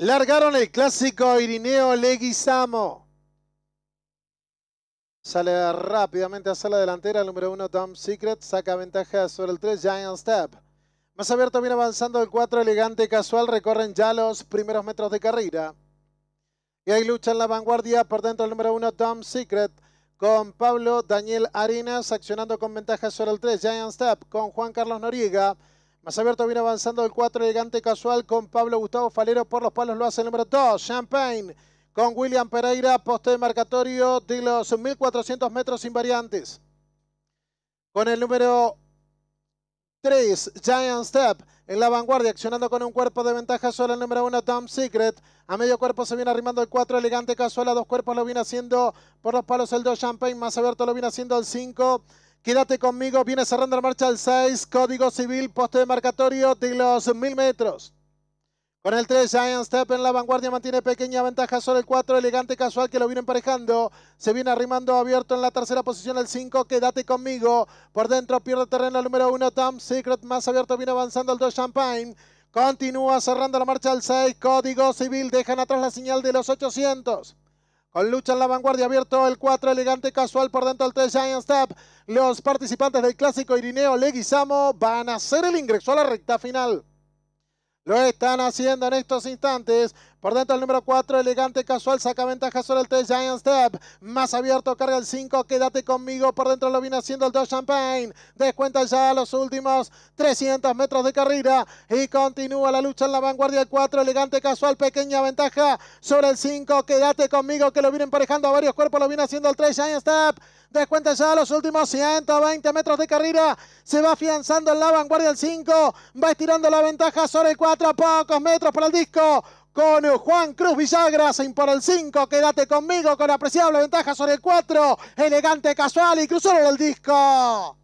Largaron el clásico Irineo Leguizamo. Sale rápidamente hacia la delantera el número 1 Tom Secret. Saca ventaja sobre el 3 Giant Step. Más abierto viene avanzando el 4 Elegante Casual. Recorren ya los primeros metros de carrera. Y ahí lucha en la vanguardia por dentro el número 1 Tom Secret. Con Pablo Daniel Arenas accionando con ventaja sobre el 3 Giant Step. Con Juan Carlos Noriega. Más abierto viene avanzando el 4 elegante casual con Pablo Gustavo Falero por los palos lo hace el número 2. Champagne con William Pereira, poste de marcatorio de los 1400 metros invariantes. Con el número 3, Giant Step en la vanguardia, accionando con un cuerpo de ventaja Solo el número 1, Tom Secret. A medio cuerpo se viene arrimando el 4, Elegante Casual. A dos cuerpos lo viene haciendo por los palos el 2, Champagne. Más abierto lo viene haciendo el 5, Quédate conmigo, viene cerrando la marcha el 6, Código Civil, poste de marcatorio de los 1000 metros. Con el 3, Giant Step en la vanguardia mantiene pequeña ventaja sobre el 4, elegante casual que lo viene emparejando. Se viene arrimando abierto en la tercera posición el 5, quédate conmigo. Por dentro pierde terreno el número 1, Tom Secret, más abierto viene avanzando el 2, Champagne. Continúa cerrando la marcha el 6, Código Civil, dejan atrás la señal de los 800. Lucha en la vanguardia, abierto el 4, elegante casual por dentro del 3, Giant Step. Los participantes del clásico Irineo Leguizamo van a hacer el ingreso a la recta final. Lo están haciendo en estos instantes. Por dentro el número 4, elegante, casual, saca ventaja sobre el 3, Giant Step. Más abierto, carga el 5, quédate conmigo. Por dentro lo viene haciendo el 2, Champagne. Descuenta ya los últimos 300 metros de carrera. Y continúa la lucha en la vanguardia. El 4, elegante, casual, pequeña ventaja sobre el 5. Quédate conmigo que lo viene emparejando a varios cuerpos. Lo viene haciendo el 3, Giant Step. Descuenta ya los últimos 120 metros de carrera. Se va afianzando en la vanguardia el 5. Va estirando la ventaja sobre el 4. Pocos metros para el disco con Juan Cruz se por el 5. Quédate conmigo con apreciable ventaja sobre el 4. Elegante, casual y por el disco.